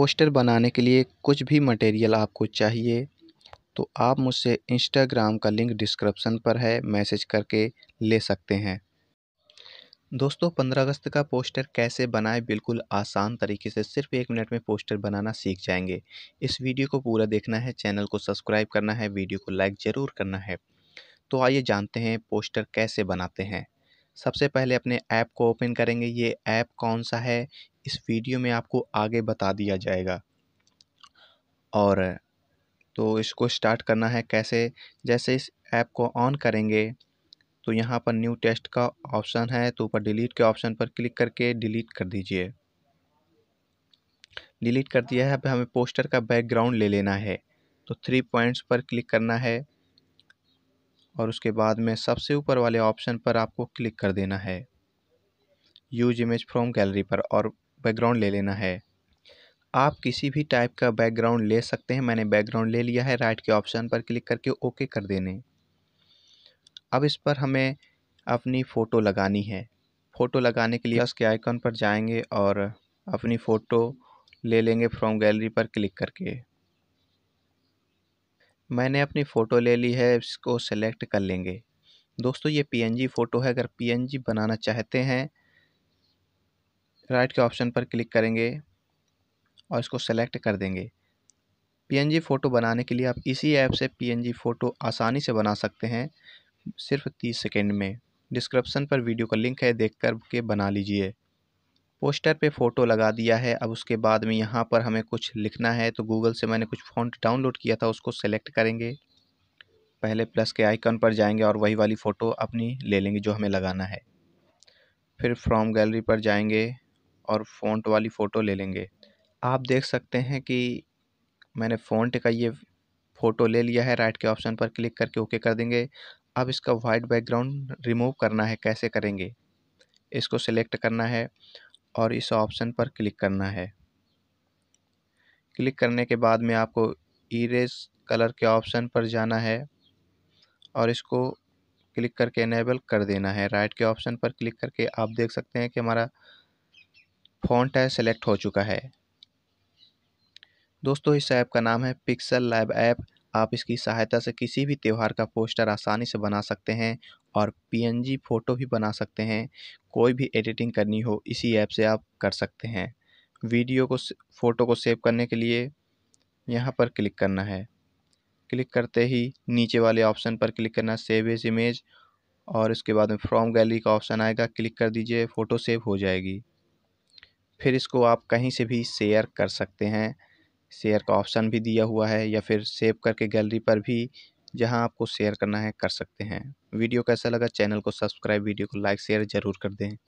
poster बनाने के लिए कुछ भी मटेरियल आपको चाहिए तो आप मुझसे इंस्टाग्राम का लिंक डिस्क्रिप्शन पर है मैसेज करके ले सकते हैं दोस्तों पंद्रह अगस्त का पोस्टर कैसे बनाएं बिल्कुल आसान तरीके से सिर्फ एक मिनट में पोस्टर बनाना सीख जाएंगे इस वीडियो को पूरा देखना है चैनल को सब्सक्राइब करना है वीडियो को लाइक ज़रूर करना है तो आइए जानते हैं पोस्टर कैसे बनाते हैं सबसे पहले अपने ऐप को ओपन करेंगे ये ऐप कौन सा है इस वीडियो में आपको आगे बता दिया जाएगा और तो इसको स्टार्ट करना है कैसे जैसे इस ऐप को ऑन करेंगे तो यहाँ पर न्यू टेस्ट का ऑप्शन है तो ऊपर डिलीट के ऑप्शन पर क्लिक करके डिलीट कर दीजिए डिलीट कर दिया है अब हमें पोस्टर का बैकग्राउंड ले लेना है तो थ्री पॉइंट्स पर क्लिक करना है और उसके बाद में सबसे ऊपर वाले ऑप्शन पर आपको क्लिक कर देना है यूज इमेज फ्रॉम गैलरी पर और बैकग्राउंड ले लेना है आप किसी भी टाइप का बैकग्राउंड ले सकते हैं मैंने बैकग्राउंड ले लिया है राइट के ऑप्शन पर क्लिक करके ओके कर देने अब इस पर हमें अपनी फ़ोटो लगानी है फ़ोटो लगाने के लिए उसके आइकॉन पर जाएंगे और अपनी फ़ोटो ले लेंगे फ्रॉम गैलरी पर क्लिक करके मैंने अपनी फ़ोटो ले ली है इसको सेलेक्ट कर लेंगे दोस्तों ये पीएनजी फ़ोटो है अगर पीएनजी बनाना चाहते हैं राइट के ऑप्शन पर क्लिक करेंगे और इसको सेलेक्ट कर देंगे पीएनजी फ़ोटो बनाने के लिए आप इसी ऐप से पीएनजी फ़ोटो आसानी से बना सकते हैं सिर्फ तीस सेकेंड में डिस्क्रिप्सन पर वीडियो का लिंक है देख कर के बना लीजिए पोस्टर पे फोटो लगा दिया है अब उसके बाद में यहाँ पर हमें कुछ लिखना है तो गूगल से मैंने कुछ फॉन्ट डाउनलोड किया था उसको सेलेक्ट करेंगे पहले प्लस के आइकन पर जाएंगे और वही वाली फ़ोटो अपनी ले लेंगे जो हमें लगाना है फिर फ्रॉम गैलरी पर जाएंगे और फ़ॉन्ट वाली फ़ोटो ले लेंगे आप देख सकते हैं कि मैंने फ़ॉन्ट का ये फ़ोटो ले लिया है राइट के ऑप्शन पर क्लिक करके ओके कर देंगे अब इसका वाइट बैकग्राउंड रिमूव करना है कैसे करेंगे इसको सिलेक्ट करना है और इस ऑप्शन पर क्लिक करना है क्लिक करने के बाद में आपको इरेज कलर के ऑप्शन पर जाना है और इसको क्लिक करके इनेबल कर देना है राइट के ऑप्शन पर क्लिक करके आप देख सकते हैं कि हमारा फॉन्ट है सेलेक्ट हो चुका है दोस्तों इस ऐप का नाम है पिक्सल लाइव ऐप आप इसकी सहायता से किसी भी त्यौहार का पोस्टर आसानी से बना सकते हैं और पीएनजी फ़ोटो भी बना सकते हैं कोई भी एडिटिंग करनी हो इसी ऐप से आप कर सकते हैं वीडियो को फ़ोटो को सेव करने के लिए यहाँ पर क्लिक करना है क्लिक करते ही नीचे वाले ऑप्शन पर क्लिक करना सेव एज इमेज और इसके बाद में फ्रॉम गैलरी का ऑप्शन आएगा क्लिक कर दीजिए फ़ोटो सेव हो जाएगी फिर इसको आप कहीं से भी शेयर कर सकते हैं शेयर का ऑप्शन भी दिया हुआ है या फिर सेव करके गैलरी पर भी जहां आपको शेयर करना है कर सकते हैं वीडियो कैसा लगा चैनल को सब्सक्राइब वीडियो को लाइक शेयर ज़रूर कर दें